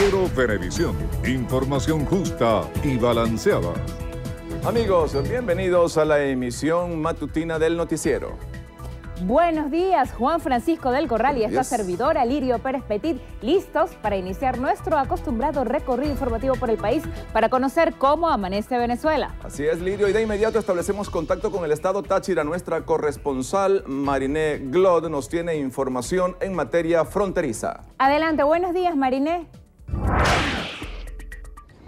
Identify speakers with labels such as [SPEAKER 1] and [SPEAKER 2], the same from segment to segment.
[SPEAKER 1] Noticiero Televisión. Información justa y balanceada. Amigos, bienvenidos a la emisión matutina del noticiero.
[SPEAKER 2] Buenos días, Juan Francisco del Corral y esta servidora Lirio Pérez Petit, listos para iniciar nuestro acostumbrado recorrido informativo por el país para conocer cómo amanece Venezuela.
[SPEAKER 1] Así es, Lirio, y de inmediato establecemos contacto con el estado Táchira. Nuestra corresponsal Mariné Glod nos tiene información en materia fronteriza.
[SPEAKER 2] Adelante, buenos días, Mariné. you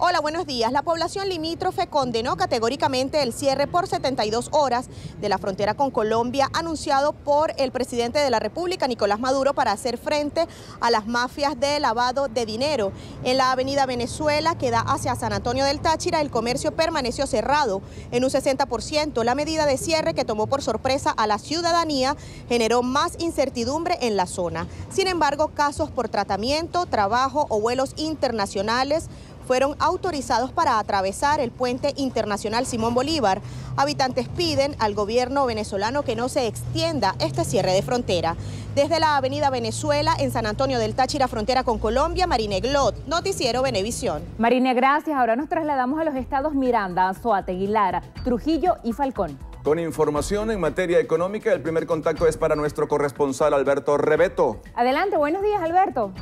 [SPEAKER 3] Hola, buenos días. La población limítrofe condenó categóricamente el cierre por 72 horas de la frontera con Colombia anunciado por el presidente de la República, Nicolás Maduro, para hacer frente a las mafias de lavado de dinero. En la avenida Venezuela, que da hacia San Antonio del Táchira, el comercio permaneció cerrado en un 60%. La medida de cierre que tomó por sorpresa a la ciudadanía generó más incertidumbre en la zona. Sin embargo, casos por tratamiento, trabajo o vuelos internacionales fueron autorizados para atravesar el puente internacional Simón Bolívar. Habitantes piden al gobierno venezolano que no se extienda este cierre de frontera. Desde la Avenida Venezuela, en San Antonio del Táchira, frontera con Colombia, Marine Glot, Noticiero Venevisión.
[SPEAKER 2] Marine, gracias. Ahora nos trasladamos a los estados Miranda, Azuate, Aguilara, Trujillo y Falcón. Con
[SPEAKER 1] información en materia económica, el primer contacto es para nuestro corresponsal Alberto Rebeto.
[SPEAKER 2] Adelante, buenos días Alberto.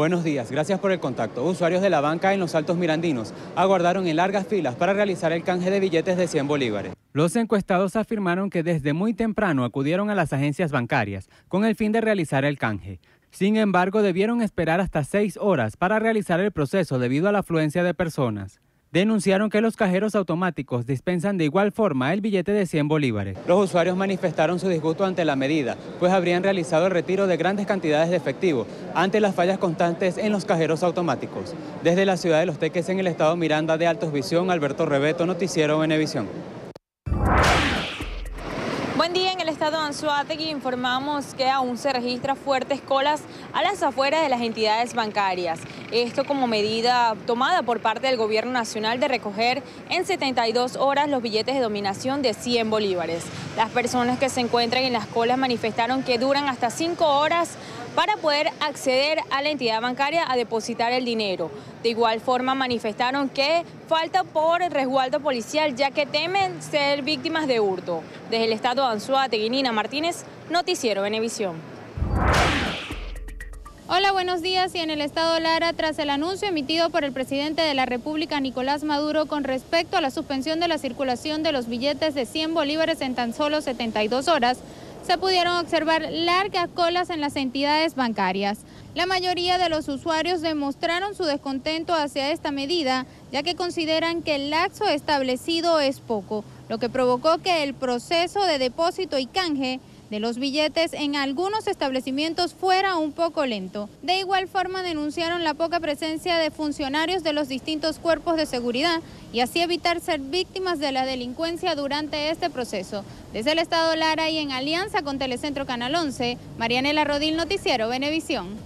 [SPEAKER 4] Buenos días, gracias por el contacto. Usuarios de la banca en los Altos Mirandinos aguardaron en largas filas para realizar el canje de billetes de 100 bolívares. Los encuestados afirmaron que desde muy temprano acudieron a las agencias bancarias con el fin de realizar el canje. Sin embargo, debieron esperar hasta seis horas para realizar el proceso debido a la afluencia de personas denunciaron que los cajeros automáticos dispensan de igual forma el billete de 100 bolívares. Los usuarios manifestaron su disgusto ante la medida, pues habrían realizado el retiro de grandes cantidades de efectivo ante las fallas constantes en los cajeros automáticos. Desde la ciudad de Los Teques en el estado Miranda de Altos Visión, Alberto Rebeto, Noticiero Venevisión.
[SPEAKER 5] Buen día estado Anzuategui informamos que aún se registran fuertes colas a las afueras de las entidades bancarias. Esto como medida tomada por parte del Gobierno Nacional de recoger en 72 horas los billetes de dominación de 100 bolívares. Las personas que se encuentran en las colas manifestaron que duran hasta 5 horas para poder acceder a la entidad bancaria a depositar el dinero. De igual forma manifestaron que falta por resguardo policial ya que temen ser víctimas de hurto. Desde el estado de Nina Martínez, Noticiero Venevisión. Hola, buenos días. Y en el estado Lara, tras el
[SPEAKER 6] anuncio emitido por el presidente de la República, Nicolás Maduro, con respecto a la suspensión de la circulación de los billetes de 100 bolívares en tan solo 72 horas, se pudieron observar largas colas en las entidades bancarias. La mayoría de los usuarios demostraron su descontento hacia esta medida, ya que consideran que el laxo establecido es poco, lo que provocó que el proceso de depósito y canje de los billetes en algunos establecimientos fuera un poco lento. De igual forma denunciaron la poca presencia de funcionarios de los distintos cuerpos de seguridad y así evitar ser víctimas de la delincuencia durante este proceso. Desde el Estado Lara y en alianza con Telecentro Canal 11, Marianela Rodil Noticiero Venevisión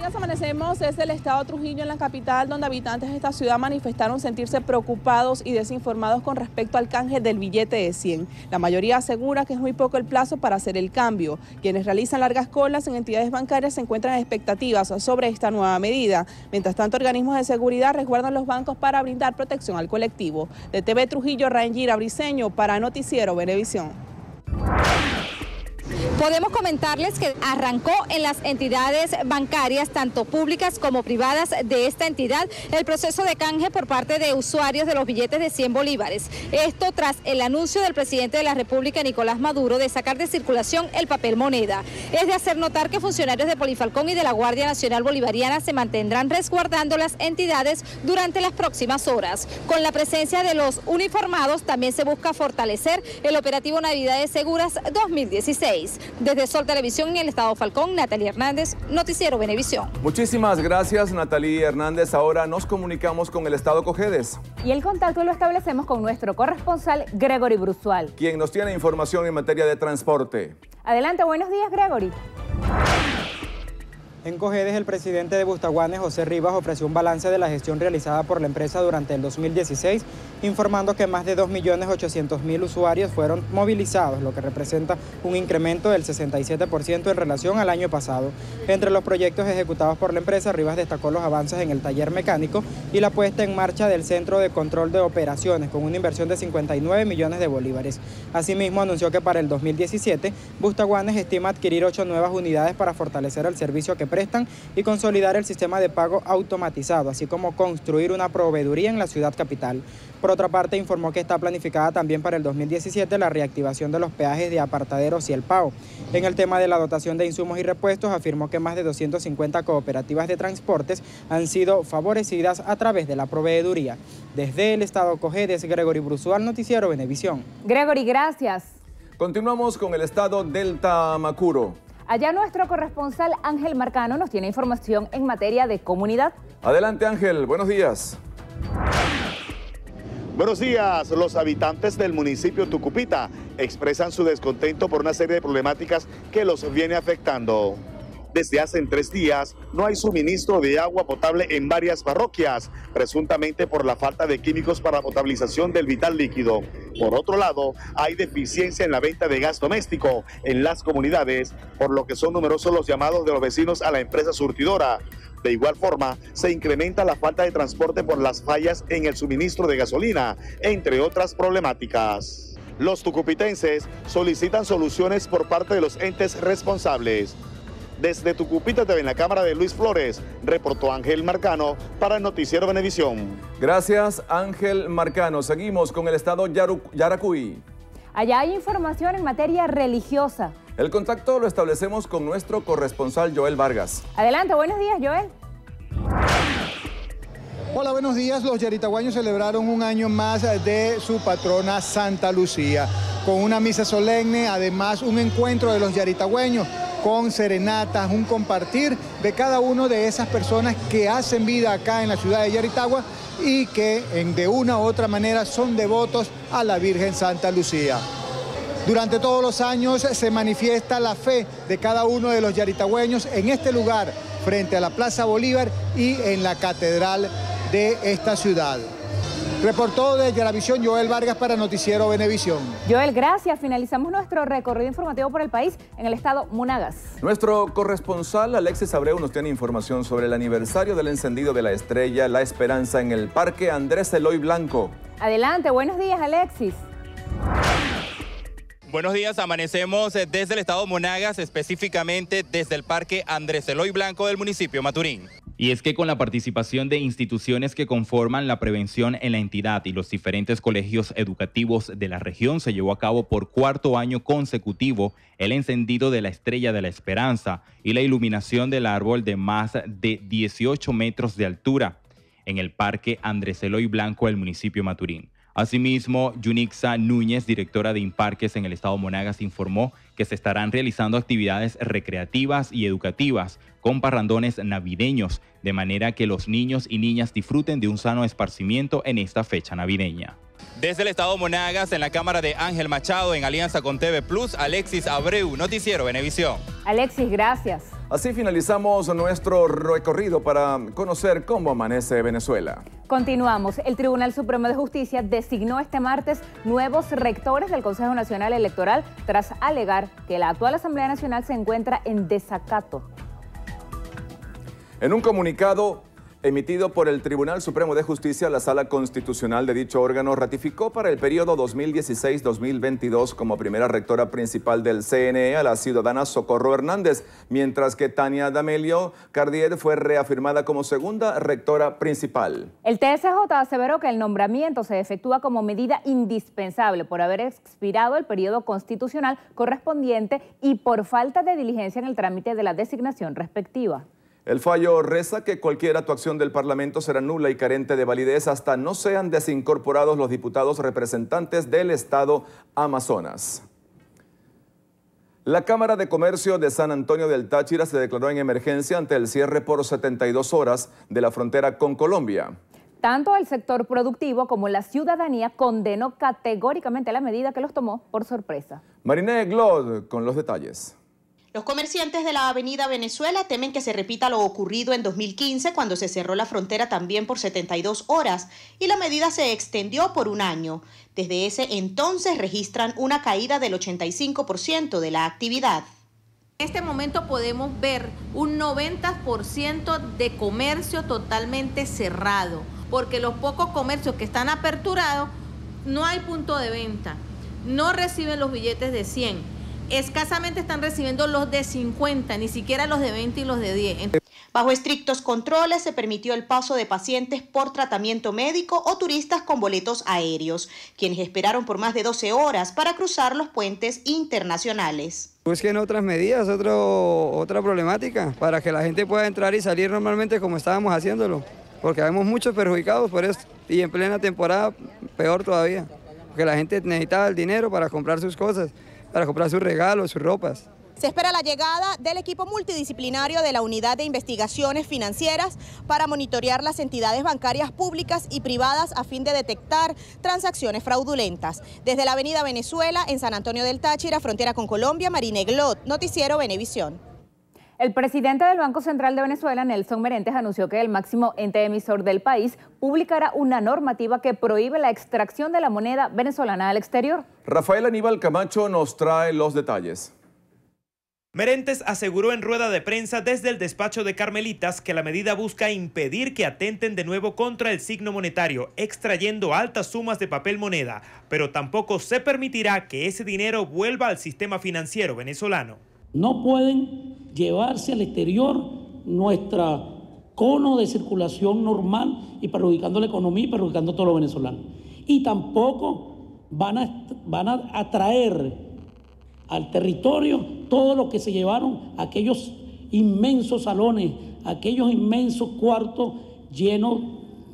[SPEAKER 6] días
[SPEAKER 2] amanecemos
[SPEAKER 3] Es el estado Trujillo en la capital, donde habitantes de esta ciudad manifestaron sentirse preocupados y desinformados con respecto al canje del billete de 100. La mayoría asegura que es muy poco el plazo para hacer el cambio. Quienes realizan largas colas en entidades bancarias se encuentran expectativas sobre esta nueva medida. Mientras tanto, organismos de seguridad resguardan los bancos para brindar protección al colectivo. De TV Trujillo, Rangira Briseño para Noticiero Venevisión.
[SPEAKER 2] Podemos comentarles que arrancó en las entidades bancarias, tanto públicas como privadas de esta entidad, el proceso de canje por parte de usuarios de los billetes de 100 bolívares. Esto tras el anuncio del presidente de la República, Nicolás Maduro, de sacar de circulación el papel moneda. Es de hacer notar que funcionarios de Polifalcón y de la Guardia Nacional Bolivariana se mantendrán resguardando las entidades durante las próximas horas. Con la presencia de los uniformados también se busca fortalecer el operativo Navidades Seguras 2016. Desde Sol Televisión y el Estado Falcón, Natalia Hernández, Noticiero Venevisión.
[SPEAKER 1] Muchísimas gracias, Natalie Hernández. Ahora nos comunicamos con el Estado Cojedes.
[SPEAKER 2] Y el contacto lo establecemos con nuestro corresponsal, Gregory Brusual.
[SPEAKER 1] Quien nos tiene información en materia de transporte.
[SPEAKER 2] Adelante, buenos días, Gregory.
[SPEAKER 4] En Cogedes, el presidente de Bustaguanes, José Rivas, ofreció un balance de la gestión realizada por la empresa durante el 2016, informando que más de 2.800.000 usuarios fueron movilizados, lo que representa un incremento del 67% en relación al año pasado. Entre los proyectos ejecutados por la empresa, Rivas destacó los avances en el taller mecánico y la puesta en marcha del Centro de Control de Operaciones, con una inversión de 59 millones de bolívares. Asimismo, anunció que para el 2017, Bustaguanes estima adquirir ocho nuevas unidades para fortalecer el servicio que prestan y consolidar el sistema de pago automatizado, así como construir una proveeduría en la ciudad capital. Por otra parte, informó que está planificada también para el 2017 la reactivación de los peajes de apartaderos y el PAO. En el tema de la dotación de insumos y repuestos, afirmó que más de 250 cooperativas de transportes han sido favorecidas a través de la proveeduría. Desde el Estado Cogedes, Gregory Brusual, Noticiero Venevisión.
[SPEAKER 2] Gregory, gracias.
[SPEAKER 4] Continuamos con el estado Delta Macuro.
[SPEAKER 2] Allá nuestro corresponsal Ángel Marcano nos tiene información en materia de
[SPEAKER 7] comunidad. Adelante Ángel, buenos días. Buenos días, los habitantes del municipio Tucupita expresan su descontento por una serie de problemáticas que los viene afectando. Desde hace tres días no hay suministro de agua potable en varias parroquias, presuntamente por la falta de químicos para potabilización del vital líquido. Por otro lado, hay deficiencia en la venta de gas doméstico en las comunidades, por lo que son numerosos los llamados de los vecinos a la empresa surtidora. De igual forma, se incrementa la falta de transporte por las fallas en el suministro de gasolina, entre otras problemáticas. Los tucupitenses solicitan soluciones por parte de los entes responsables. Desde Tucupita TV en la cámara de Luis Flores, reportó Ángel Marcano para el noticiero Benevisión.
[SPEAKER 1] Gracias Ángel Marcano. Seguimos con el estado Yaracuy.
[SPEAKER 2] Allá hay información en materia religiosa.
[SPEAKER 1] El contacto lo establecemos con nuestro corresponsal Joel Vargas.
[SPEAKER 7] Adelante, buenos días Joel. Hola, buenos días. Los yaritagüeños celebraron un año más de su patrona Santa Lucía, con una misa solemne, además un encuentro de los yaritagüeños con serenatas, un compartir de cada una de esas personas que hacen vida acá en la ciudad de Yaritagua y que de una u otra manera son devotos a la Virgen Santa Lucía. Durante todos los años se manifiesta la fe de cada uno de los yaritagüeños en este lugar, frente a la Plaza Bolívar y en la Catedral de esta ciudad. Reportó desde la visión
[SPEAKER 2] Joel Vargas para Noticiero Venevisión. Joel, gracias. Finalizamos nuestro recorrido informativo por el país en el estado Monagas.
[SPEAKER 1] Nuestro corresponsal Alexis Abreu nos tiene información sobre el aniversario del encendido de la estrella La Esperanza en el Parque Andrés Eloy Blanco.
[SPEAKER 2] Adelante, buenos días Alexis.
[SPEAKER 8] Buenos días, amanecemos eh, desde el estado Monagas, específicamente desde el Parque Andrés Eloy Blanco del municipio Maturín. Y es que con la participación de instituciones que conforman la prevención en la entidad y los diferentes colegios educativos de la región, se llevó a cabo por cuarto año consecutivo el encendido de la Estrella de la Esperanza y la iluminación del árbol de más de 18 metros de altura en el Parque Andrés Eloy Blanco del municipio Maturín. Asimismo, Yunixa Núñez, directora de Imparques en el estado Monagas, informó que se estarán realizando actividades recreativas y educativas con parrandones navideños de manera que los niños y niñas disfruten de un sano esparcimiento en esta fecha navideña. Desde el estado Monagas, en la cámara de Ángel Machado, en alianza con TV Plus, Alexis Abreu, Noticiero Venevisión.
[SPEAKER 2] Alexis, gracias.
[SPEAKER 1] Así finalizamos nuestro recorrido para conocer cómo amanece Venezuela.
[SPEAKER 2] Continuamos. El Tribunal Supremo de Justicia designó este martes nuevos rectores del Consejo Nacional Electoral tras alegar que la actual Asamblea Nacional se encuentra en desacato
[SPEAKER 1] en un comunicado emitido por el Tribunal Supremo de Justicia, la Sala Constitucional de dicho órgano ratificó para el periodo 2016-2022 como primera rectora principal del CNE a la ciudadana Socorro Hernández, mientras que Tania D'Amelio Cardier fue reafirmada como segunda rectora principal.
[SPEAKER 2] El TSJ aseveró que el nombramiento se efectúa como medida indispensable por haber expirado el periodo constitucional correspondiente y por falta de diligencia en el trámite de la designación respectiva.
[SPEAKER 1] El fallo reza que cualquier actuación del Parlamento será nula y carente de validez hasta no sean desincorporados los diputados representantes del Estado Amazonas. La Cámara de Comercio de San Antonio del Táchira se declaró en emergencia ante el cierre por 72 horas de la frontera con Colombia.
[SPEAKER 2] Tanto el sector productivo como la ciudadanía condenó categóricamente la medida que los tomó por sorpresa.
[SPEAKER 1] Marina Glod con los detalles.
[SPEAKER 2] Los
[SPEAKER 3] comerciantes de la Avenida Venezuela temen que se repita lo ocurrido en 2015 cuando se cerró la frontera también por 72 horas y la medida se extendió por un año. Desde ese entonces registran una caída del 85% de la actividad. En este momento podemos ver un 90% de comercio totalmente cerrado, porque los pocos comercios que están aperturados no hay punto de venta, no reciben los billetes de 100 escasamente están recibiendo los de 50, ni siquiera los de 20 y los de 10. Bajo estrictos controles se permitió el paso de pacientes por tratamiento médico o turistas con boletos aéreos, quienes esperaron por más de 12 horas para cruzar los puentes internacionales.
[SPEAKER 9] Busquen pues otras medidas, otra problemática, para que la gente pueda entrar y salir normalmente como estábamos haciéndolo, porque vemos muchos perjudicados por esto, y en plena temporada peor todavía, porque la gente necesitaba el dinero para comprar sus cosas para comprar sus regalos, sus ropas.
[SPEAKER 3] Se espera la llegada del equipo multidisciplinario de la Unidad de Investigaciones Financieras para monitorear las entidades bancarias públicas y privadas a fin de detectar transacciones fraudulentas. Desde la Avenida Venezuela, en San Antonio del Táchira, frontera con Colombia, Marine Glot,
[SPEAKER 2] Noticiero Venevisión. El presidente del Banco Central de Venezuela, Nelson Merentes, anunció que el máximo ente emisor del país publicará una normativa que prohíbe la extracción de la moneda venezolana al exterior.
[SPEAKER 1] Rafael Aníbal Camacho nos trae los detalles.
[SPEAKER 10] Merentes aseguró en rueda de prensa desde el despacho de Carmelitas que la medida busca impedir que atenten de nuevo contra el signo monetario, extrayendo altas sumas de papel moneda, pero tampoco se permitirá que ese dinero vuelva al sistema financiero venezolano. No pueden llevarse al exterior nuestra cono de circulación normal y perjudicando la economía y perjudicando a todos los venezolanos. Y tampoco van a, van a atraer al territorio todo lo que se llevaron aquellos inmensos salones, aquellos inmensos cuartos llenos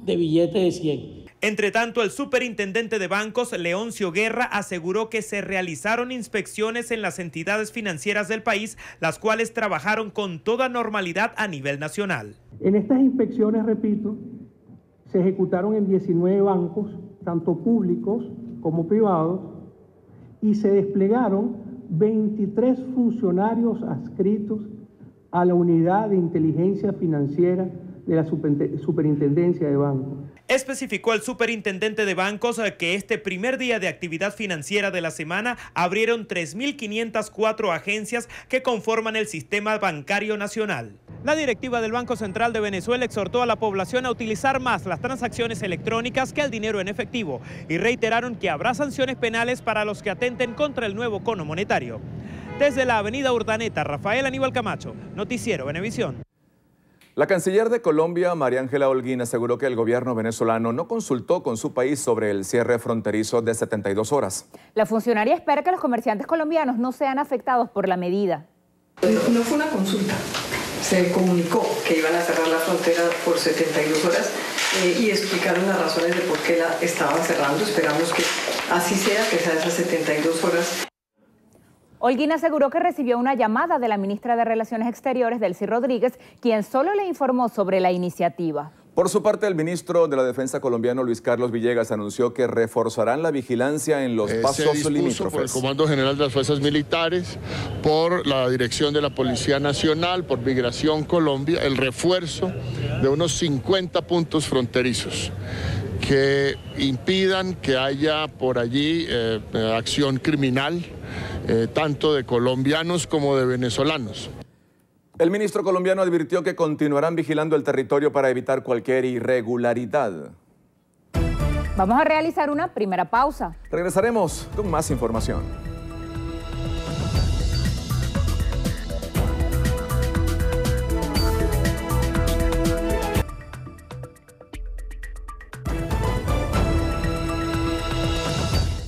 [SPEAKER 10] de billetes de 100. Entre tanto, el superintendente de bancos, Leoncio Guerra, aseguró que se realizaron inspecciones en las entidades financieras del país, las cuales trabajaron con toda normalidad a nivel nacional. En estas inspecciones, repito, se ejecutaron en 19 bancos, tanto públicos como privados, y se desplegaron 23 funcionarios adscritos a la unidad de inteligencia financiera de la superintendencia de bancos. Especificó el superintendente de bancos eh, que este primer día de actividad financiera de la semana abrieron 3.504 agencias que conforman el sistema bancario nacional. La directiva del Banco Central de Venezuela exhortó a la población a utilizar más las transacciones electrónicas que el dinero en efectivo y reiteraron que habrá sanciones penales para los que atenten contra el nuevo cono monetario. Desde la avenida Urdaneta, Rafael Aníbal Camacho, Noticiero Venevisión.
[SPEAKER 1] La canciller de Colombia, María Ángela Holguín, aseguró que el gobierno venezolano no consultó con su país sobre el cierre fronterizo de 72 horas.
[SPEAKER 2] La funcionaria espera que los comerciantes colombianos no sean afectados por la medida. No fue una consulta. Se
[SPEAKER 9] comunicó que iban a cerrar la frontera por 72 horas eh, y explicaron las razones de por qué la estaban cerrando. Esperamos que así sea, que sea esas 72 horas
[SPEAKER 2] Holguín aseguró que recibió una llamada de la ministra de Relaciones Exteriores, Delcy Rodríguez, quien solo le informó sobre la iniciativa.
[SPEAKER 1] Por su parte, el ministro de la Defensa colombiano Luis Carlos Villegas anunció que reforzarán la vigilancia en los pasos limítrofes. Por el
[SPEAKER 10] Comando General de las Fuerzas Militares, por la Dirección de la Policía Nacional, por Migración Colombia, el refuerzo de unos 50 puntos fronterizos que impidan que haya por allí eh, acción criminal eh, tanto de colombianos como de venezolanos.
[SPEAKER 1] El ministro colombiano advirtió que continuarán vigilando el territorio para evitar cualquier irregularidad.
[SPEAKER 2] Vamos a realizar una primera pausa.
[SPEAKER 1] Regresaremos con más información.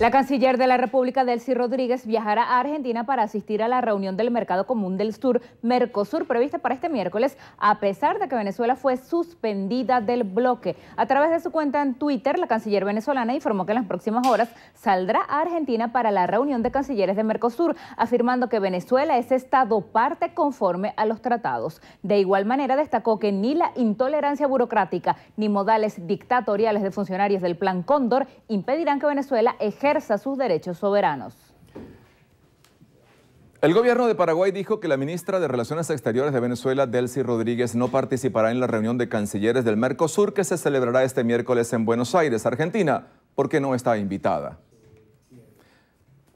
[SPEAKER 2] La canciller de la República, Delcy Rodríguez, viajará a Argentina para asistir a la reunión del Mercado Común del Sur, Mercosur, prevista para este miércoles, a pesar de que Venezuela fue suspendida del bloque. A través de su cuenta en Twitter, la canciller venezolana informó que en las próximas horas saldrá a Argentina para la reunión de cancilleres de Mercosur, afirmando que Venezuela es Estado parte conforme a los tratados. De igual manera, destacó que ni la intolerancia burocrática ni modales dictatoriales de funcionarios del Plan Cóndor impedirán que Venezuela ejerza a sus derechos soberanos.
[SPEAKER 1] El gobierno de Paraguay dijo que la ministra de Relaciones Exteriores de Venezuela, Delcy Rodríguez, no participará en la reunión de cancilleres del Mercosur que se celebrará este miércoles en Buenos Aires, Argentina, porque no está invitada.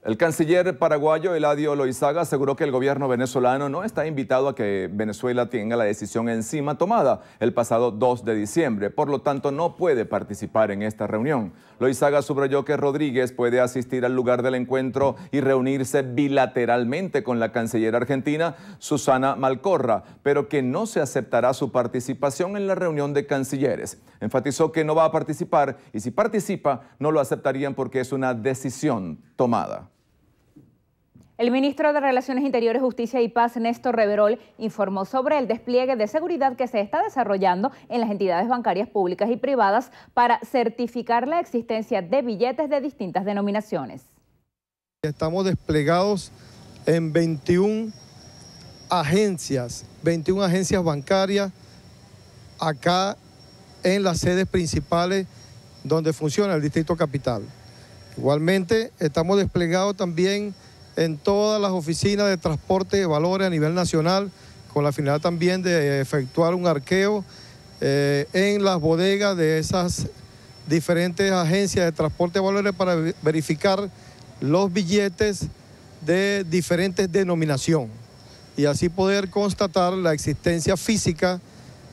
[SPEAKER 1] El canciller paraguayo Eladio Loizaga aseguró que el gobierno venezolano no está invitado a que Venezuela tenga la decisión encima tomada el pasado 2 de diciembre, por lo tanto no puede participar en esta reunión. Loizaga subrayó que Rodríguez puede asistir al lugar del encuentro y reunirse bilateralmente con la canciller argentina Susana Malcorra, pero que no se aceptará su participación en la reunión de cancilleres. Enfatizó que no va a participar y si participa no lo aceptarían porque es una decisión tomada.
[SPEAKER 2] El ministro de Relaciones Interiores, Justicia y Paz, Néstor Reverol, informó sobre el despliegue de seguridad que se está desarrollando en las entidades bancarias públicas y privadas para certificar la existencia de billetes de distintas denominaciones.
[SPEAKER 7] Estamos desplegados en 21 agencias, 21 agencias bancarias acá en las sedes principales donde funciona el Distrito Capital. Igualmente, estamos desplegados también en todas las oficinas de transporte de valores a nivel nacional, con la finalidad también de efectuar un arqueo eh, en las bodegas de esas diferentes agencias de transporte de valores para verificar los billetes de diferentes denominación y así poder constatar la existencia física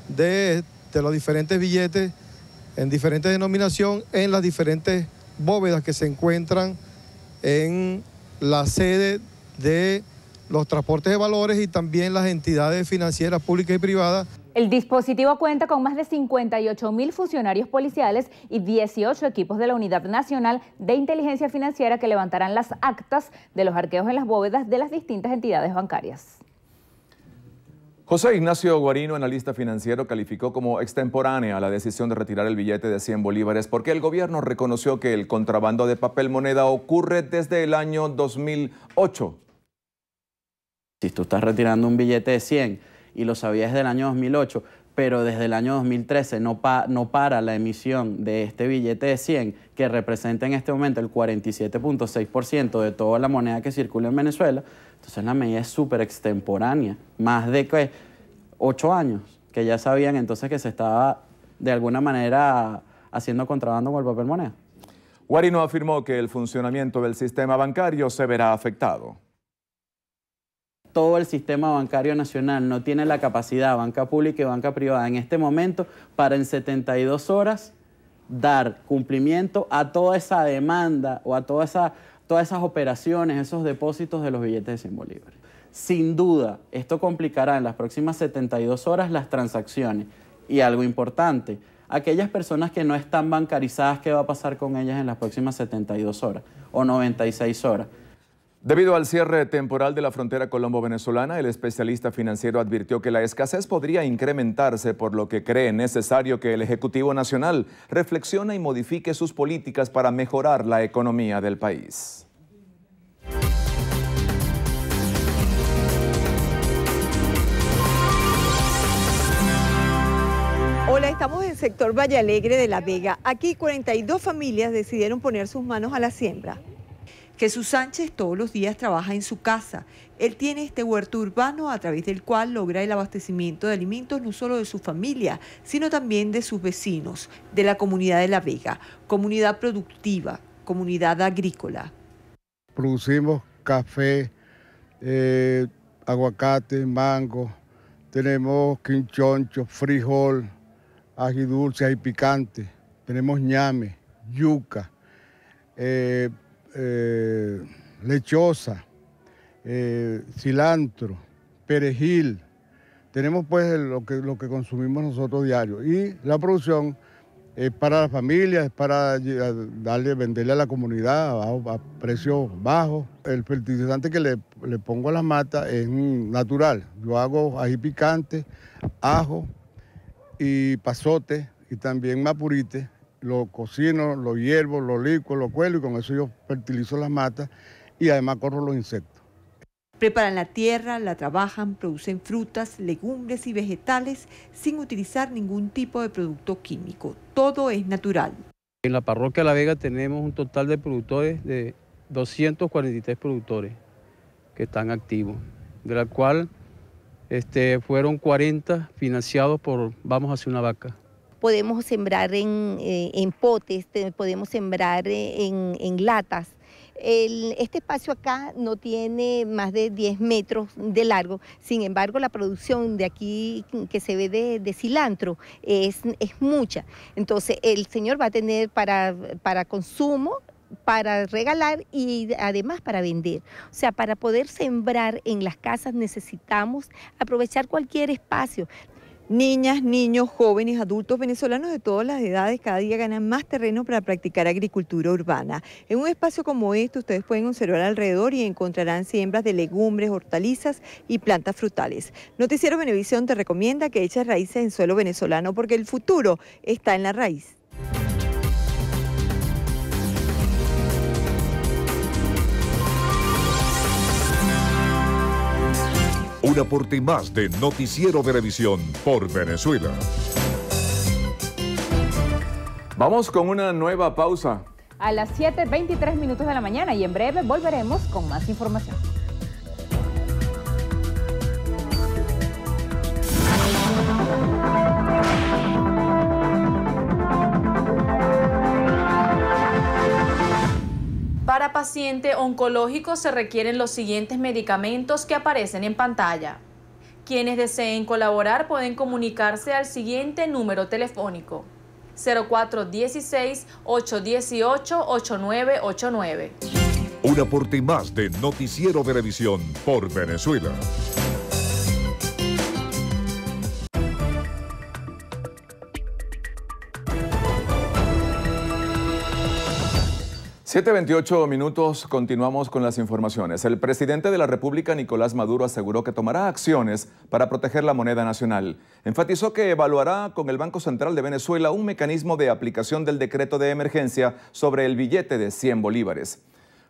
[SPEAKER 7] de, de los diferentes billetes en diferentes denominación en las diferentes bóvedas que se encuentran en la sede de los transportes de valores y también las entidades financieras públicas y privadas.
[SPEAKER 2] El dispositivo cuenta con más de 58 mil funcionarios policiales y 18 equipos de la Unidad Nacional de Inteligencia Financiera que levantarán las actas de los arqueos en las bóvedas de las distintas entidades bancarias.
[SPEAKER 1] José Ignacio Guarino, analista financiero, calificó como extemporánea la decisión de retirar el billete de 100 bolívares porque el gobierno reconoció que el contrabando de papel
[SPEAKER 8] moneda ocurre desde el año 2008. Si tú estás retirando un billete de 100 y lo sabías desde el año 2008, pero desde el año 2013 no, no para la emisión de este billete de 100, que representa en este momento el 47.6% de toda la moneda que circula en Venezuela, entonces la medida es súper extemporánea, más de 8 ocho años, que ya sabían entonces que se estaba de alguna manera haciendo contrabando con el papel moneda. Guarino afirmó
[SPEAKER 1] que el funcionamiento del sistema bancario se verá afectado
[SPEAKER 8] todo el sistema bancario nacional no tiene la capacidad, banca pública y banca privada, en este momento, para en 72 horas dar cumplimiento a toda esa demanda o a todas esas operaciones, esos depósitos de los billetes de 100 bolívares. Sin duda, esto complicará en las próximas 72 horas las transacciones. Y algo importante, aquellas personas que no están bancarizadas, ¿qué va a pasar con ellas en las próximas 72 horas o 96 horas? Debido al cierre temporal de la frontera colombo-venezolana,
[SPEAKER 1] el especialista financiero advirtió que la escasez podría incrementarse, por lo que cree necesario que el Ejecutivo Nacional reflexione y modifique sus políticas para mejorar la economía del país.
[SPEAKER 9] Hola, estamos en el sector Valle Alegre de La Vega. Aquí 42 familias decidieron poner sus manos a la siembra. Jesús Sánchez todos los días trabaja en su casa. Él tiene este huerto urbano a través del cual logra el abastecimiento de alimentos no solo de su familia, sino también de sus vecinos, de la comunidad de La Vega, comunidad productiva, comunidad agrícola.
[SPEAKER 7] Producimos café, eh, aguacate, mango, tenemos quinchoncho, frijol, ají dulce, ají picante, tenemos ñame, yuca, eh, eh, lechosa, eh, cilantro, perejil. Tenemos pues lo que, lo que consumimos nosotros diario. Y la producción es para las familias, es para eh, darle, venderle a la comunidad a, precios bajos. El fertilizante que le, pongo a las matas es natural. Yo hago ají picante, ajo y pasote y también mapurite lo cocino, lo hiervo, lo licuo, lo cuelo y con eso yo fertilizo las matas y además corro los insectos.
[SPEAKER 9] Preparan la tierra, la trabajan, producen frutas, legumbres y vegetales sin utilizar ningún tipo de
[SPEAKER 7] producto químico.
[SPEAKER 9] Todo es natural.
[SPEAKER 7] En la parroquia La Vega tenemos un total de productores de 243 productores que están activos, de la cual este, fueron 40 financiados por Vamos hacia una vaca
[SPEAKER 9] podemos sembrar en, eh, potes, podemos sembrar eh, en, latas. este espacio acá no tiene más de 10 metros de largo, sin embargo la producción de aquí que se ve de, cilantro es, es, mucha. Entonces el señor va a tener para, para consumo para regalar y además para vender. O sea, para poder sembrar en las casas necesitamos aprovechar cualquier espacio. Niñas, niños, jóvenes, adultos venezolanos de todas las edades cada día ganan más terreno para practicar agricultura urbana. En un espacio como este ustedes pueden observar alrededor y encontrarán siembras de legumbres, hortalizas y plantas frutales. Noticiero Venevisión te recomienda que eches raíces en suelo venezolano porque el futuro está en la raíz.
[SPEAKER 1] Un aporte más de Noticiero de Televisión por Venezuela. Vamos con una nueva pausa.
[SPEAKER 2] A las 7.23 minutos de la mañana y en breve volveremos con más información.
[SPEAKER 6] Para paciente oncológico se requieren los siguientes medicamentos que aparecen en pantalla. Quienes deseen colaborar pueden comunicarse al siguiente número telefónico 0416-818-8989.
[SPEAKER 1] Un aporte más de Noticiero Televisión por Venezuela. 7.28 minutos, continuamos con las informaciones. El presidente de la República, Nicolás Maduro, aseguró que tomará acciones para proteger la moneda nacional. Enfatizó que evaluará con el Banco Central de Venezuela un mecanismo de aplicación del decreto de emergencia sobre el billete de 100 bolívares.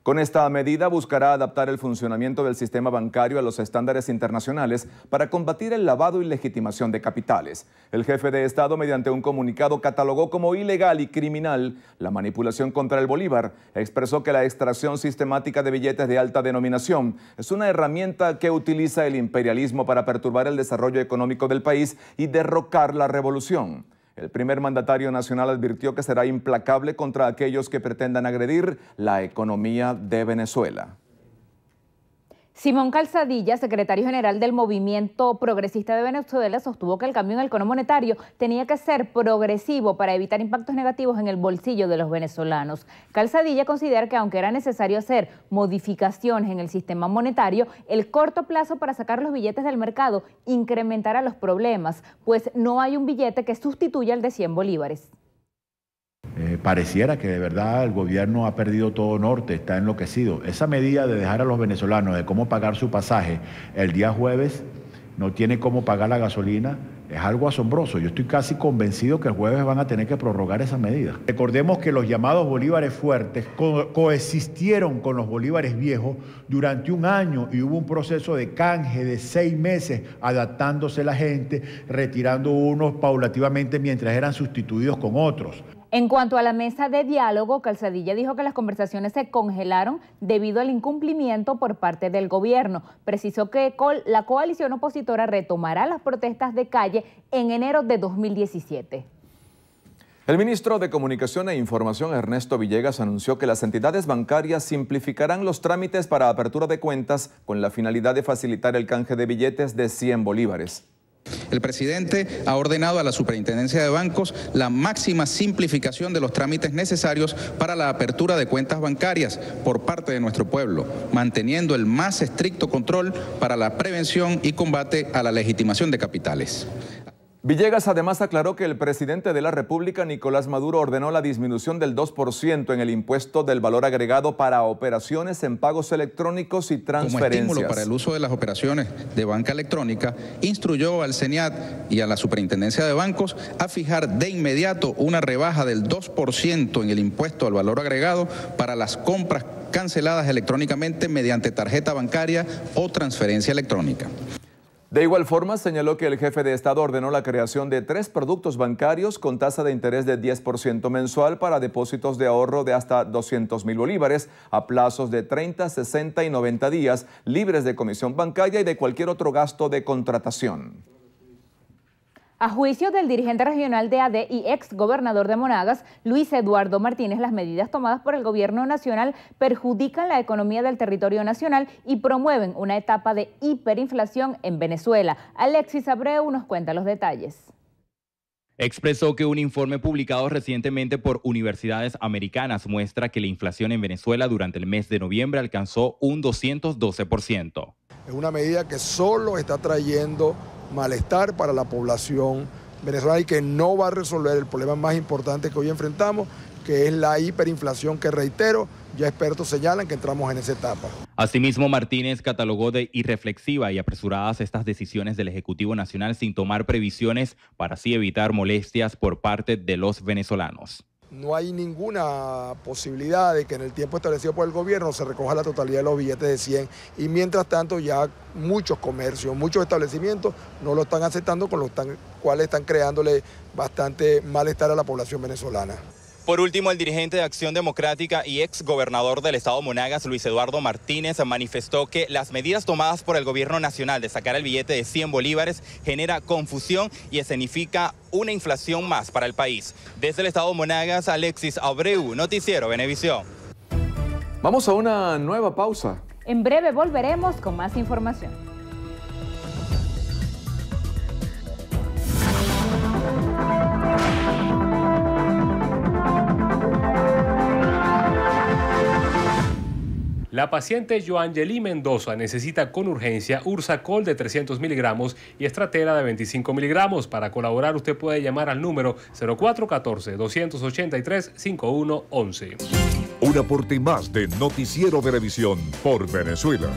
[SPEAKER 1] Con esta medida buscará adaptar el funcionamiento del sistema bancario a los estándares internacionales para combatir el lavado y legitimación de capitales. El jefe de Estado, mediante un comunicado, catalogó como ilegal y criminal la manipulación contra el Bolívar. Expresó que la extracción sistemática de billetes de alta denominación es una herramienta que utiliza el imperialismo para perturbar el desarrollo económico del país y derrocar la revolución. El primer mandatario nacional advirtió que será implacable contra aquellos que pretendan agredir la economía de Venezuela.
[SPEAKER 2] Simón Calzadilla, secretario general del Movimiento Progresista de Venezuela, sostuvo que el cambio en el cono monetario tenía que ser progresivo para evitar impactos negativos en el bolsillo de los venezolanos. Calzadilla considera que aunque era necesario hacer modificaciones en el sistema monetario, el corto plazo para sacar los billetes del mercado incrementará los problemas, pues no hay un billete que sustituya al de 100 bolívares
[SPEAKER 7] pareciera que de verdad el gobierno ha perdido todo norte, está enloquecido. Esa medida de dejar a los venezolanos de cómo pagar su pasaje el día jueves, no tiene cómo pagar la gasolina, es algo asombroso. Yo estoy casi convencido que el jueves van a tener que prorrogar esa medida. Recordemos que los llamados bolívares fuertes coexistieron con los bolívares viejos durante un año y hubo un proceso de canje de seis meses, adaptándose la gente, retirando unos paulativamente mientras eran sustituidos con otros.
[SPEAKER 2] En cuanto a la mesa de diálogo, Calzadilla dijo que las conversaciones se congelaron debido al incumplimiento por parte del gobierno. Precisó que la coalición opositora retomará las protestas de calle en enero de 2017.
[SPEAKER 1] El ministro de Comunicación e Información, Ernesto Villegas, anunció que las entidades bancarias simplificarán los trámites para apertura de cuentas con la finalidad de facilitar el canje de billetes de 100 bolívares.
[SPEAKER 8] El presidente ha ordenado a la Superintendencia de Bancos
[SPEAKER 1] la máxima simplificación de los trámites necesarios para la apertura de cuentas bancarias por parte de nuestro pueblo, manteniendo el más estricto control para la prevención y combate a la legitimación de capitales. Villegas además aclaró que el presidente de la República, Nicolás Maduro, ordenó la disminución del 2% en el impuesto del valor agregado para operaciones en pagos electrónicos y transferencias. Como estímulo para el uso de las operaciones de banca electrónica, instruyó al CENIAT y a la Superintendencia de Bancos a fijar de inmediato una rebaja del 2% en el impuesto al valor agregado para las compras canceladas electrónicamente mediante tarjeta bancaria o transferencia electrónica. De igual forma, señaló que el jefe de Estado ordenó la creación de tres productos bancarios con tasa de interés de 10% mensual para depósitos de ahorro de hasta 200 mil bolívares a plazos de 30, 60 y 90 días, libres de comisión bancaria y de cualquier otro gasto de contratación.
[SPEAKER 2] A juicio del dirigente regional de ADE y ex gobernador de Monagas, Luis Eduardo Martínez, las medidas tomadas por el gobierno nacional perjudican la economía del territorio nacional y promueven una etapa de hiperinflación en Venezuela. Alexis Abreu nos cuenta los detalles
[SPEAKER 8] expresó que un informe publicado recientemente por universidades americanas muestra que la inflación en Venezuela durante el mes de noviembre alcanzó un 212%.
[SPEAKER 7] Es una medida que solo está trayendo malestar para la población venezolana y que no va a resolver el problema más importante que hoy enfrentamos, que es la hiperinflación que reitero, ya
[SPEAKER 1] expertos señalan que entramos en esa etapa.
[SPEAKER 8] Asimismo, Martínez catalogó de irreflexiva y apresuradas estas decisiones del Ejecutivo Nacional sin tomar previsiones para así evitar molestias por parte de los venezolanos
[SPEAKER 1] no hay ninguna posibilidad de que en el tiempo establecido
[SPEAKER 7] por el gobierno se recoja la totalidad de los billetes de 100 y mientras tanto ya muchos comercios, muchos establecimientos no lo están aceptando, con los cuales están creándole bastante malestar a la población venezolana.
[SPEAKER 8] Por último, el dirigente de Acción Democrática y ex gobernador del estado Monagas, Luis Eduardo Martínez, manifestó que las medidas tomadas por el gobierno nacional de sacar el billete de 100 bolívares genera confusión y escenifica una inflación más para el país. Desde el estado Monagas, Alexis Abreu, Noticiero Venevisión.
[SPEAKER 1] Vamos a una nueva pausa.
[SPEAKER 2] En breve volveremos con más información.
[SPEAKER 10] La paciente Joangeli Mendoza necesita con urgencia Ursacol de 300 miligramos y Estratera de 25 miligramos. Para colaborar usted puede llamar al número 0414-283-5111.
[SPEAKER 1] Un aporte más de Noticiero Televisión por Venezuela.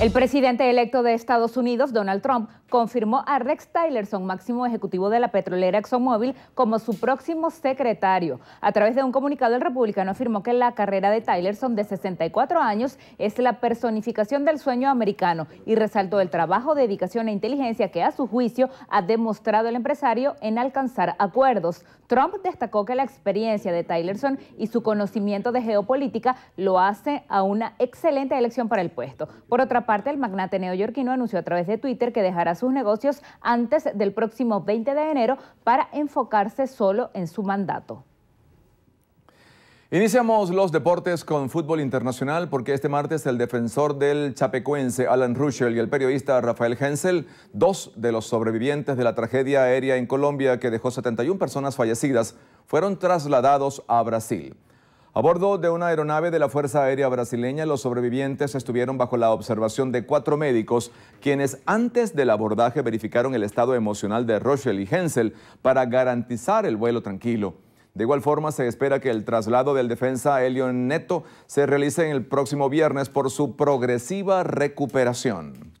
[SPEAKER 2] El presidente electo de Estados Unidos, Donald Trump, confirmó a Rex Tillerson, máximo ejecutivo de la petrolera ExxonMobil, como su próximo secretario. A través de un comunicado, el republicano afirmó que la carrera de Tillerson, de 64 años, es la personificación del sueño americano y resaltó el trabajo, dedicación e inteligencia que, a su juicio, ha demostrado el empresario en alcanzar acuerdos. Trump destacó que la experiencia de Tylerson y su conocimiento de geopolítica lo hace a una excelente elección para el puesto. Por otra parte, el magnate neoyorquino anunció a través de Twitter que dejará sus negocios antes del próximo 20 de enero para enfocarse solo en su mandato.
[SPEAKER 1] Iniciamos los deportes con fútbol internacional porque este martes el defensor del chapecuense Alan Ruschel y el periodista Rafael Hensel, dos de los sobrevivientes de la tragedia aérea en Colombia que dejó 71 personas fallecidas, fueron trasladados a Brasil. A bordo de una aeronave de la Fuerza Aérea Brasileña, los sobrevivientes estuvieron bajo la observación de cuatro médicos, quienes antes del abordaje verificaron el estado emocional de Ruschel y Hensel para garantizar el vuelo tranquilo. De igual forma, se espera que el traslado del defensa Elio Neto se realice en el próximo viernes por su progresiva recuperación.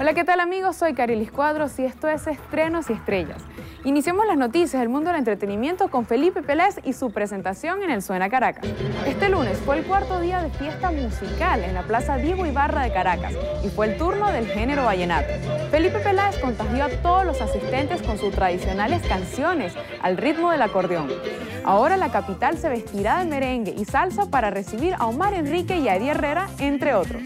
[SPEAKER 6] Hola, ¿qué tal amigos? Soy Carilis Cuadros y esto es Estrenos y Estrellas. Iniciamos las noticias del mundo del entretenimiento con Felipe Pelés y su presentación en el Suena Caracas. Este lunes fue el cuarto día de fiesta musical en la Plaza Diego Ibarra de Caracas y
[SPEAKER 3] fue el turno del género vallenato. Felipe Peláez contagió a todos los asistentes con sus tradicionales canciones al ritmo del acordeón. Ahora la capital se vestirá de merengue y salsa para recibir a Omar Enrique y a Eddie Herrera, entre otros.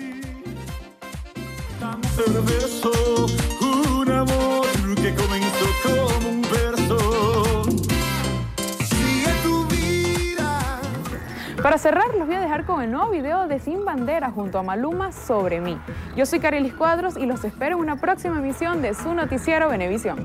[SPEAKER 6] Para cerrar, los voy a dejar con el nuevo video de Sin Bandera junto a Maluma sobre mí. Yo soy carilis Cuadros y los espero en una próxima emisión de su noticiero Benevisión.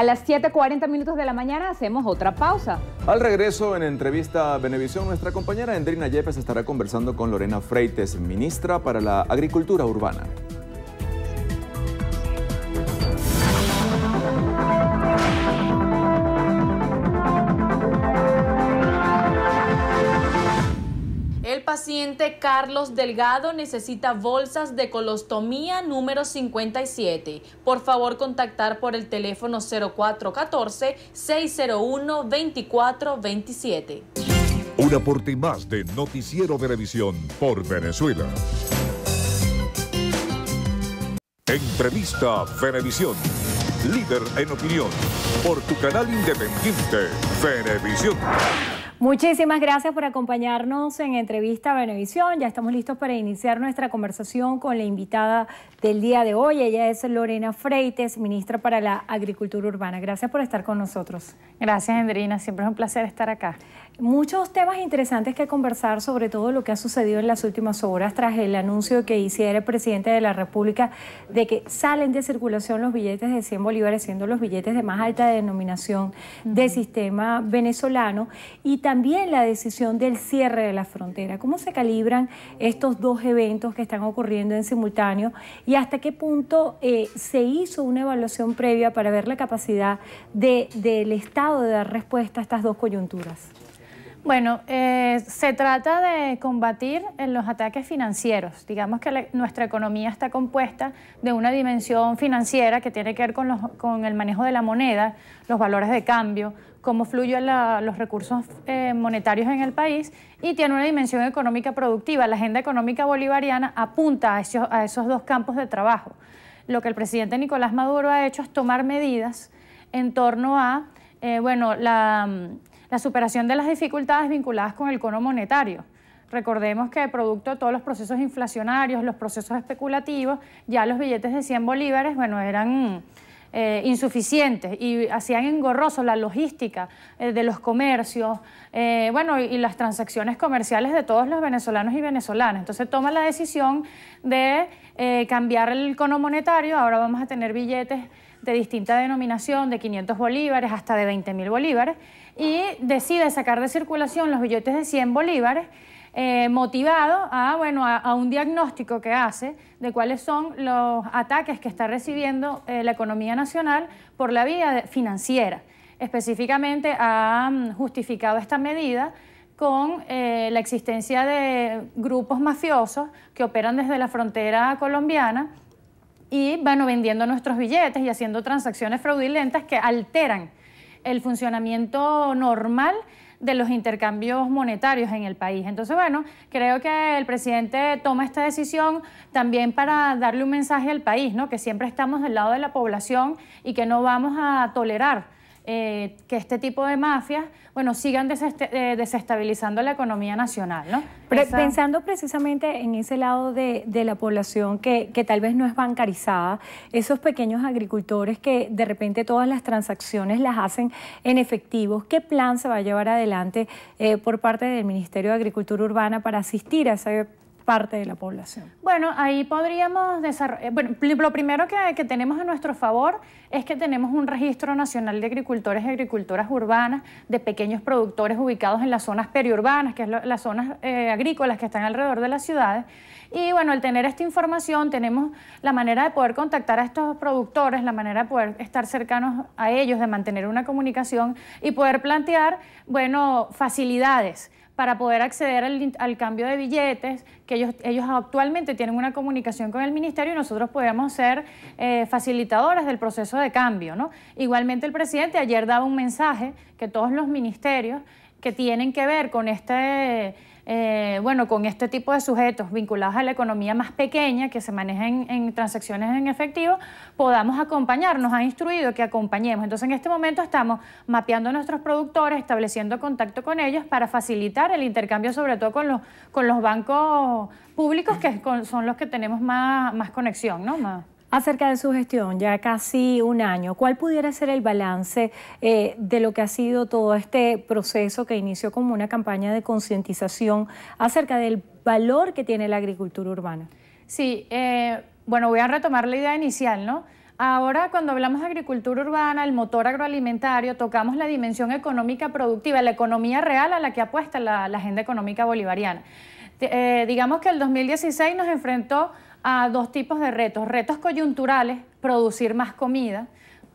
[SPEAKER 2] A las 7.40 minutos de la mañana hacemos otra pausa.
[SPEAKER 1] Al regreso en entrevista a Benevisión, nuestra compañera Endrina Yepes estará conversando con Lorena Freites, ministra para la Agricultura Urbana.
[SPEAKER 6] paciente Carlos Delgado necesita bolsas de colostomía número 57. Por favor, contactar por el teléfono 0414-601-2427.
[SPEAKER 1] Un aporte más de Noticiero Televisión por Venezuela. Entrevista Venevisión, líder en opinión, por tu canal independiente,
[SPEAKER 5] Venevisión. Muchísimas gracias por acompañarnos en Entrevista a Benevisión. Ya estamos listos para iniciar nuestra conversación con la invitada del día de hoy. Ella es Lorena Freites, ministra para la Agricultura Urbana. Gracias por estar con nosotros. Gracias, Andrina. Siempre es un placer estar acá. Muchos temas interesantes que conversar, sobre todo lo que ha sucedido en las últimas horas tras el anuncio que hiciera el presidente de la República de que salen de circulación los billetes de 100 bolívares, siendo los billetes de más alta denominación del sistema venezolano, y también la decisión del cierre de la frontera. ¿Cómo se calibran estos dos eventos que están ocurriendo en simultáneo? y hasta qué punto eh, se hizo una evaluación previa para ver la capacidad del Estado de dar respuesta a estas dos coyunturas. Bueno, eh, se trata de combatir
[SPEAKER 6] los ataques financieros. Digamos que nuestra economía está compuesta de una dimensión financiera que tiene que ver con, con el manejo de la moneda, los valores de cambio, cómo fluyen los recursos eh, monetarios en el país y tiene una dimensión económica productiva. La agenda económica bolivariana apunta a esos, a esos dos campos de trabajo. Lo que el presidente Nicolás Maduro ha hecho es tomar medidas en torno a eh, bueno, la, la superación de las dificultades vinculadas con el cono monetario. Recordemos que producto de todos los procesos inflacionarios, los procesos especulativos, ya los billetes de 100 bolívares, bueno, eran eh, insuficientes y hacían engorroso la logística eh, de los comercios, eh, bueno, y, las transacciones comerciales de todos los venezolanos y venezolanas. Entonces toma la decisión de cambiar el cono monetario, ahora vamos a tener billetes de distinta denominación, de 500 bolívares hasta de 20.000 mil bolívares, y decide sacar de circulación los billetes de 100 bolívares, eh, motivado a, bueno, a, un diagnóstico que hace de cuáles son los ataques que está recibiendo eh, la economía nacional por la vía financiera. Específicamente ha mm, justificado esta medida con eh, la existencia de grupos mafiosos que operan desde la frontera colombiana y van vendiendo nuestros billetes y haciendo transacciones fraudulentas que alteran el funcionamiento normal de los intercambios monetarios en el país. Entonces, bueno, creo que el presidente toma esta decisión también para darle un mensaje al país, ¿no? Que siempre estamos del lado de la población y que no vamos a tolerar eh, que este tipo de mafias, bueno, sigan eh, desestabilizando la economía nacional, ¿no? Pensando
[SPEAKER 5] precisamente en ese lado de, la población que, tal vez no es bancarizada, esos pequeños agricultores que de repente todas las transacciones las hacen en efectivo, ¿qué plan se va a llevar adelante eh, por parte del Ministerio de Agricultura Urbana para asistir a ese parte de la población. Bueno, ahí podríamos desarrollar, eh, bueno, lo primero
[SPEAKER 6] que, tenemos a nuestro favor es que tenemos un registro nacional de agricultores y agricultoras urbanas, de pequeños productores ubicados en las zonas periurbanas, que es las zonas eh, agrícolas que están alrededor de las ciudades. Y bueno, al tener esta información tenemos la manera de poder contactar a estos productores, la manera de poder estar cercanos a ellos, de mantener una comunicación y poder plantear, bueno, facilidades para poder acceder al, cambio de billetes, que ellos, ellos, actualmente tienen una comunicación con el ministerio y nosotros podemos ser eh, facilitadores del proceso de cambio. ¿no? Igualmente el presidente ayer daba un mensaje que todos los ministerios que tienen que ver con este eh, bueno, con este tipo de sujetos vinculados a la economía más pequeña, que se manejen en transacciones en efectivo, podamos acompañar, nos ha instruido que acompañemos. Entonces, en este momento estamos mapeando a nuestros productores, estableciendo contacto con ellos para facilitar el intercambio, sobre todo con los, con los bancos públicos, que son los que tenemos más, más conexión, ¿no?
[SPEAKER 5] Acerca de su gestión, ya casi un año, ¿cuál pudiera ser el balance eh, de lo que ha sido todo este proceso que inició como una campaña de concientización acerca del valor que tiene la agricultura urbana? Sí, eh, bueno, voy a retomar la idea inicial,
[SPEAKER 6] ¿no? Ahora, cuando hablamos de agricultura urbana, el motor agroalimentario, tocamos la dimensión económica productiva, la economía real a la que apuesta la, agenda económica bolivariana. Eh, digamos que el 2016 nos enfrentó a dos tipos de retos. Retos coyunturales, producir más comida,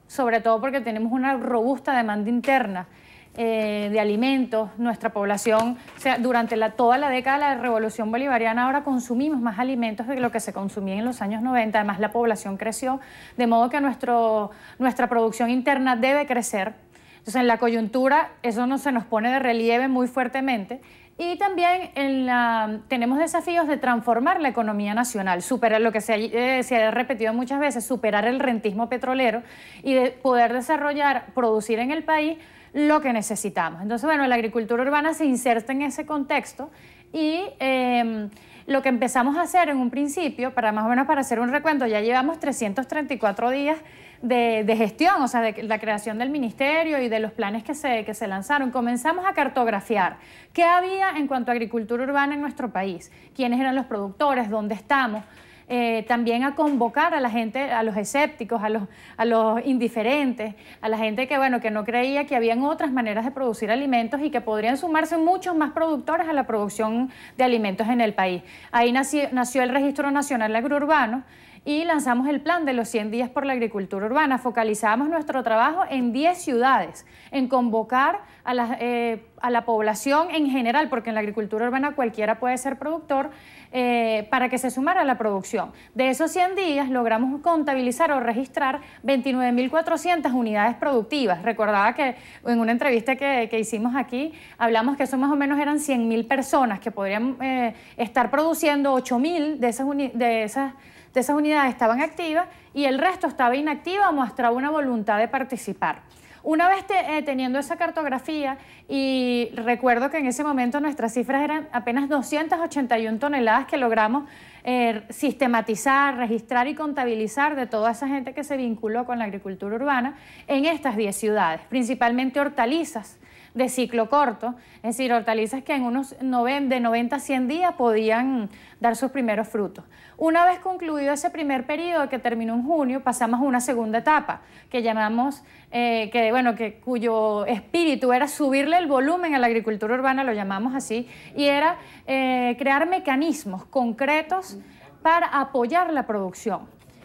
[SPEAKER 6] sobre todo porque tenemos una robusta demanda interna eh, de alimentos. Nuestra población, sea, durante toda la década de la Revolución Bolivariana, ahora consumimos más alimentos de lo que se consumía en los años 90. Además, la población creció, de modo que nuestro, nuestra producción interna debe crecer. Entonces, en la coyuntura, eso no se nos pone de relieve muy fuertemente. Y también en la, tenemos desafíos de transformar la economía nacional, superar lo que eh, se ha, repetido muchas veces, superar el rentismo petrolero y de poder desarrollar, producir en el país lo que necesitamos. Entonces, bueno, la agricultura urbana se inserta en ese contexto y... Em, lo que empezamos a hacer en un principio, para más o menos para hacer un recuento, ya llevamos 334 días de, gestión, o sea, de la creación del ministerio y de los planes que se, que se lanzaron, comenzamos a cartografiar qué había en cuanto a agricultura urbana en nuestro país, quiénes eran los productores, dónde estamos, eh, también a convocar a la gente, a los escépticos, a los, a los indiferentes, a la gente que, bueno, que no creía que habían otras maneras de producir alimentos y que podrían sumarse muchos más productores a la producción de alimentos en el país. Ahí nació, el Registro Nacional Agrourbano y lanzamos el plan de los 100 días por la agricultura urbana. Focalizamos nuestro trabajo en 10 ciudades, en convocar a la, eh, a la población en general, porque en la agricultura urbana cualquiera puede ser productor, eh, para que se sumara a la producción. De esos 100 días logramos contabilizar o registrar 29.400 unidades productivas. Recordaba que en una entrevista que, hicimos aquí hablamos que eso más o menos eran 100.000 personas que podrían eh, estar produciendo 8.000 de esas, de esas unidades estaban activas y el resto estaba inactiva o mostraba una voluntad de participar. Una vez eh, teniendo esa cartografía, y recuerdo que en ese momento nuestras cifras eran apenas 281 toneladas que logramos eh, sistematizar, registrar y contabilizar de toda esa gente que se vinculó con la agricultura urbana en estas 10 ciudades, principalmente hortalizas de ciclo corto, es decir, hortalizas que en unos 90, de 90 a 100 días podían dar sus primeros frutos. Una vez concluido ese primer periodo que terminó en junio, pasamos a una segunda etapa que llamamos, eh, que, bueno, que, cuyo espíritu era subirle el volumen a la agricultura urbana, lo llamamos así, y era eh, crear mecanismos concretos para apoyar la producción.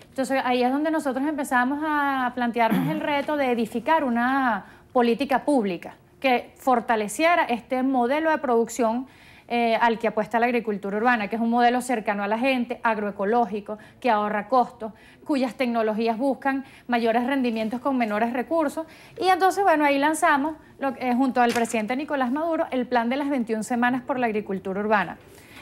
[SPEAKER 6] Entonces ahí es donde nosotros empezamos a plantearnos el reto de edificar una política pública que fortaleciera este modelo de producción eh, al que apuesta la agricultura urbana, que es un modelo cercano a la gente, agroecológico, que ahorra costos, cuyas tecnologías buscan mayores rendimientos con menores recursos. Y entonces, bueno, ahí lanzamos, eh, junto al presidente Nicolás Maduro, el plan de las 21 semanas por la agricultura urbana.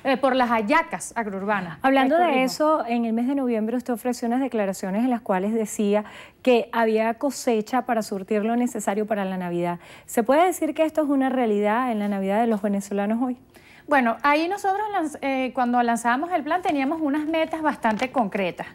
[SPEAKER 6] Eh, por las ayacas agrourbanas. Hablando de eso,
[SPEAKER 5] en el mes de noviembre usted ofreció unas declaraciones en las cuales decía que había cosecha para surtir lo necesario para la Navidad. ¿Se puede decir que esto es una realidad en la Navidad de los venezolanos hoy? Bueno, ahí nosotros eh, cuando lanzábamos el plan teníamos unas metas bastante concretas.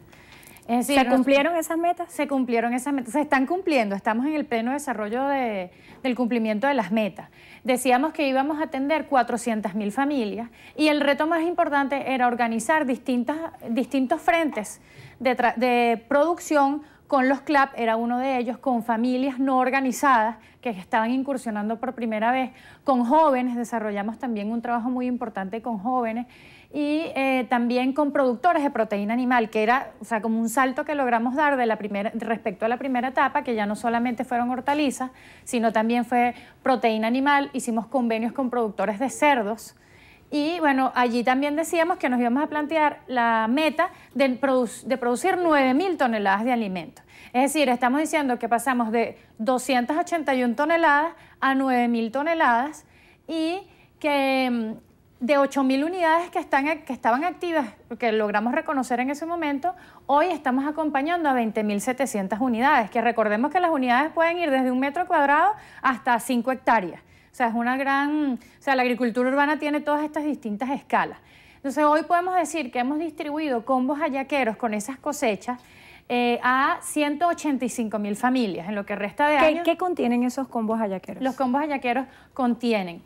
[SPEAKER 5] ¿Se cumplieron esas
[SPEAKER 6] metas? Se cumplieron esas metas, se están cumpliendo, estamos en el pleno desarrollo del cumplimiento de las metas. Decíamos que íbamos a atender 400.000 familias y el reto más importante era organizar distintas, distintos frentes de producción con los CLAP, era uno de ellos, con familias no organizadas que estaban incursionando por primera vez, con jóvenes, desarrollamos también un trabajo muy importante con jóvenes y eh, también con productores de proteína animal, que era o sea, como un salto que logramos dar de la primera, respecto a la primera etapa, que ya no solamente fueron hortalizas, sino también fue proteína animal, hicimos convenios con productores de cerdos y bueno, allí también decíamos que nos íbamos a plantear la meta de, producir 9.000 toneladas de alimentos. Es decir, estamos diciendo que pasamos de 281 toneladas a 9.000 toneladas y que mm, de 8.000 unidades que, que estaban activas, que logramos reconocer en ese momento, hoy estamos acompañando a 20.700 unidades, que recordemos que las unidades pueden ir desde un metro cuadrado hasta 5 hectáreas. O sea, es una gran, o sea, la agricultura urbana tiene todas estas distintas escalas. Entonces hoy podemos decir que hemos distribuido combos hallaqueros con esas cosechas eh, a 185 mil familias en lo que resta de ¿Qué, año. ¿Qué
[SPEAKER 5] contienen esos combos hallaqueros?
[SPEAKER 6] Los combos hallaqueros contienen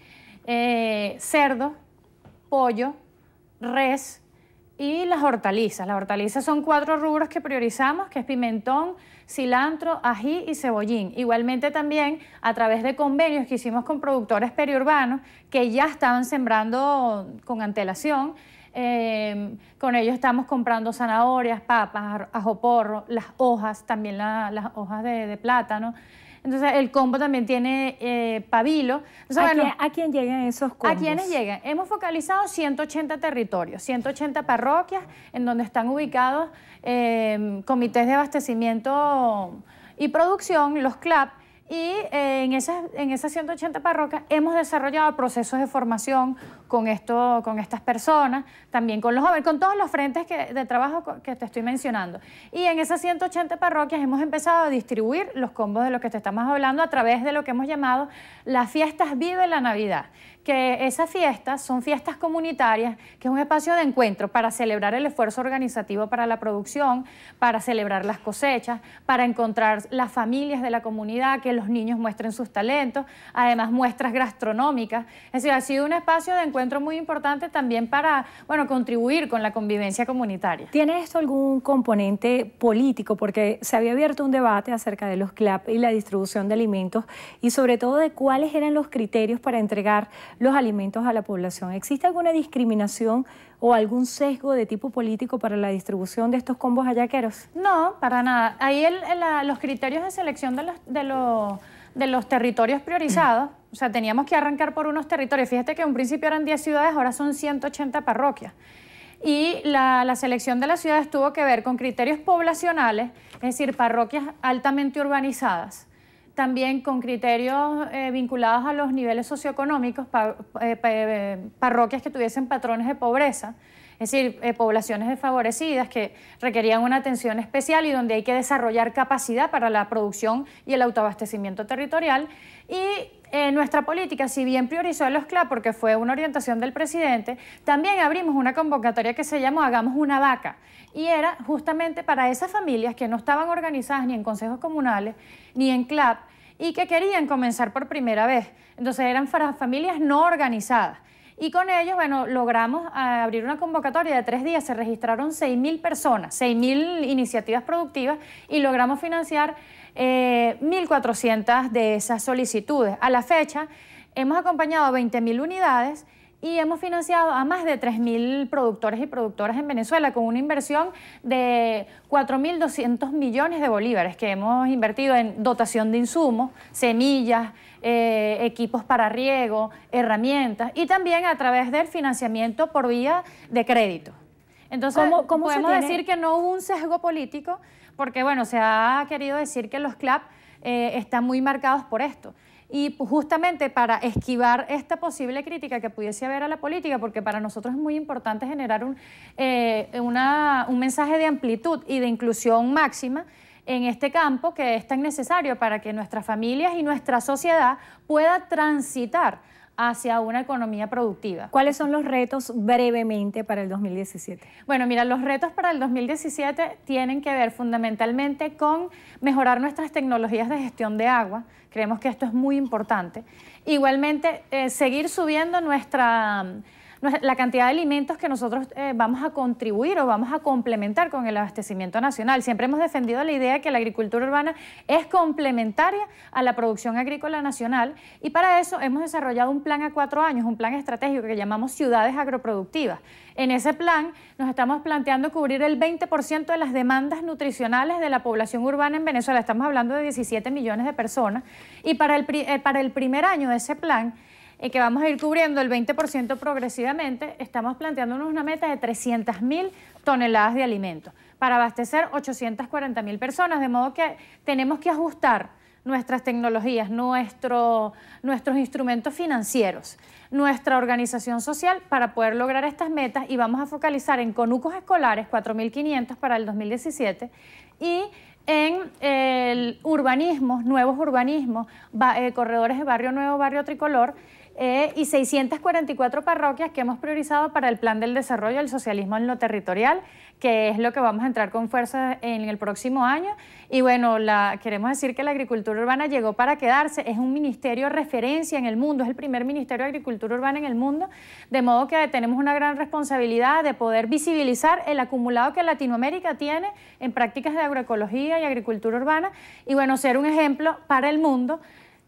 [SPEAKER 6] eh, cerdo, pollo, res y las hortalizas. Las hortalizas son cuatro rubros que priorizamos, que es pimentón, cilantro, ají y cebollín. Igualmente también a través de convenios que hicimos con productores periurbanos que ya estaban sembrando con antelación. Em, con ellos estamos comprando zanahorias, papas, ajoporro, las hojas, también las hojas de plátano. Entonces, el combo también tiene eh, pabilo. ¿A, quién, llegan esos combos? ¿A quiénes llegan? Hemos focalizado 180 territorios, 180 parroquias en donde están ubicados eh, comités de abastecimiento y producción, los CLAP, y eh, en, esas, en esas 180 parroquias hemos desarrollado procesos de formación con, esto, con estas personas, también con los jóvenes, con todos los frentes que, de trabajo que te estoy mencionando. Y en esas 180 parroquias hemos empezado a distribuir los combos de los que te estamos hablando a través de lo que hemos llamado las fiestas Vive la Navidad, que esas fiestas son fiestas comunitarias, que es un espacio de encuentro para celebrar el esfuerzo organizativo para la producción, para celebrar las cosechas, para encontrar las familias de la comunidad, que los niños muestren sus talentos, además muestras gastronómicas. Es decir, ha sido un espacio de encuentro muy importante también para, bueno,
[SPEAKER 5] contribuir con la convivencia comunitaria. ¿Tiene esto algún componente político? Porque se había abierto un debate acerca de los CLAP y la distribución de alimentos y sobre todo de cuáles eran los criterios para entregar los alimentos a la población. ¿Existe alguna discriminación o algún sesgo de tipo político para la distribución de estos combos ayaqueros? No, para nada.
[SPEAKER 6] Ahí los criterios de selección de los, territorios priorizados, o sea, teníamos que arrancar por unos territorios. Fíjate que en un principio eran 10 ciudades, ahora son 180 parroquias. Y la, selección de las ciudades tuvo que ver con criterios poblacionales, es decir, parroquias altamente urbanizadas, también con criterios eh, vinculados a los niveles socioeconómicos, eh, eh, parroquias que tuviesen patrones de pobreza, es decir, poblaciones desfavorecidas que requerían una atención especial y donde hay que desarrollar capacidad para la producción y el autoabastecimiento territorial, y eh, nuestra política, si bien priorizó a los CLAP porque fue una orientación del presidente, también abrimos una convocatoria que se llamó Hagamos una vaca. Y era justamente para esas familias que no estaban organizadas ni en consejos comunales ni en CLAP y que querían comenzar por primera vez. Entonces eran familias no organizadas. Y con ellos, bueno, logramos eh, abrir una convocatoria de tres días. Se registraron 6.000 personas, 6.000 iniciativas productivas y logramos financiar 1.400 eh, de esas solicitudes. A la fecha, hemos acompañado a 20.000 unidades y hemos financiado a más de 3.000 productores y productoras en Venezuela con una inversión de 4.200 millones de bolívares que hemos invertido en dotación de insumos, semillas, eh, equipos para riego, herramientas y también a través del financiamiento por vía de crédito. Entonces, podemos decir que no hubo un sesgo político, porque bueno, se ha querido decir que los CLAP eh, están muy marcados por esto. Y justamente para esquivar esta posible crítica que pudiese haber a la política, porque para nosotros es muy importante generar un, eh, un mensaje de amplitud y de inclusión máxima, en este campo que es tan necesario para que nuestras familias y nuestra sociedad pueda transitar hacia una economía productiva. ¿Cuáles son los retos brevemente para el 2017? Bueno, mira, los retos para el 2017 tienen que ver fundamentalmente con mejorar nuestras tecnologías de gestión de agua. Creemos que esto es muy importante. Igualmente, eh, seguir subiendo nuestra la cantidad de alimentos que nosotros eh, vamos a contribuir o vamos a complementar con el abastecimiento nacional. Siempre hemos defendido la idea de que la agricultura urbana es complementaria a la producción agrícola nacional y para eso hemos desarrollado un plan a cuatro años, un plan estratégico que llamamos Ciudades Agroproductivas. En ese plan nos estamos planteando cubrir el 20% de las demandas nutricionales de la población urbana en Venezuela. Estamos hablando de 17 millones de personas y para el, eh, para el primer año de ese plan, que vamos a ir cubriendo el 20% progresivamente, estamos planteándonos una meta de 300.000 toneladas de alimentos para abastecer 840.000 personas, de modo que tenemos que ajustar nuestras tecnologías, nuestros instrumentos financieros, nuestra organización social para poder lograr estas metas y vamos a focalizar en conucos escolares, 4.500 para el 2017, y en el urbanismos, nuevos urbanismos, eh, corredores de barrio nuevo, barrio tricolor, eh, y 644 parroquias que hemos priorizado para el Plan del Desarrollo del Socialismo en lo Territorial, que es lo que vamos a entrar con fuerza en el próximo año. Y bueno, queremos decir que la agricultura urbana llegó para quedarse, es un ministerio de referencia en el mundo, es el primer ministerio de agricultura urbana en el mundo, de modo que tenemos una gran responsabilidad de poder visibilizar el acumulado que Latinoamérica tiene en prácticas de agroecología y agricultura urbana y bueno, ser un ejemplo para el mundo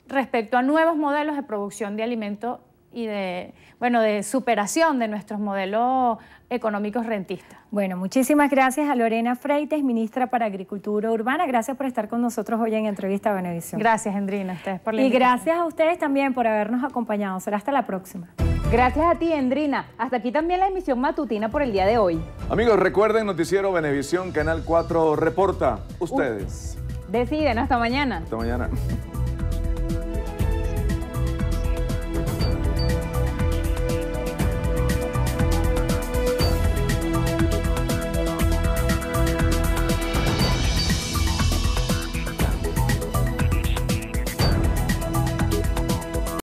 [SPEAKER 6] respecto a nuevos modelos de producción de alimentos y de, bueno, de superación de nuestros modelos
[SPEAKER 5] económicos rentistas. Bueno, muchísimas gracias a Lorena Freites, ministra para Agricultura Urbana. Gracias por estar con nosotros hoy en Entrevista a Benevisión. Gracias, Endrina, a ustedes por la Y gracias a ustedes también por habernos acompañado. Será hasta la próxima.
[SPEAKER 2] Gracias a ti, Endrina. Hasta aquí también la emisión matutina por el día de hoy.
[SPEAKER 1] Amigos, recuerden Noticiero Benevisión, Canal 4 reporta. Ustedes.
[SPEAKER 2] deciden, hasta mañana. Hasta
[SPEAKER 1] mañana.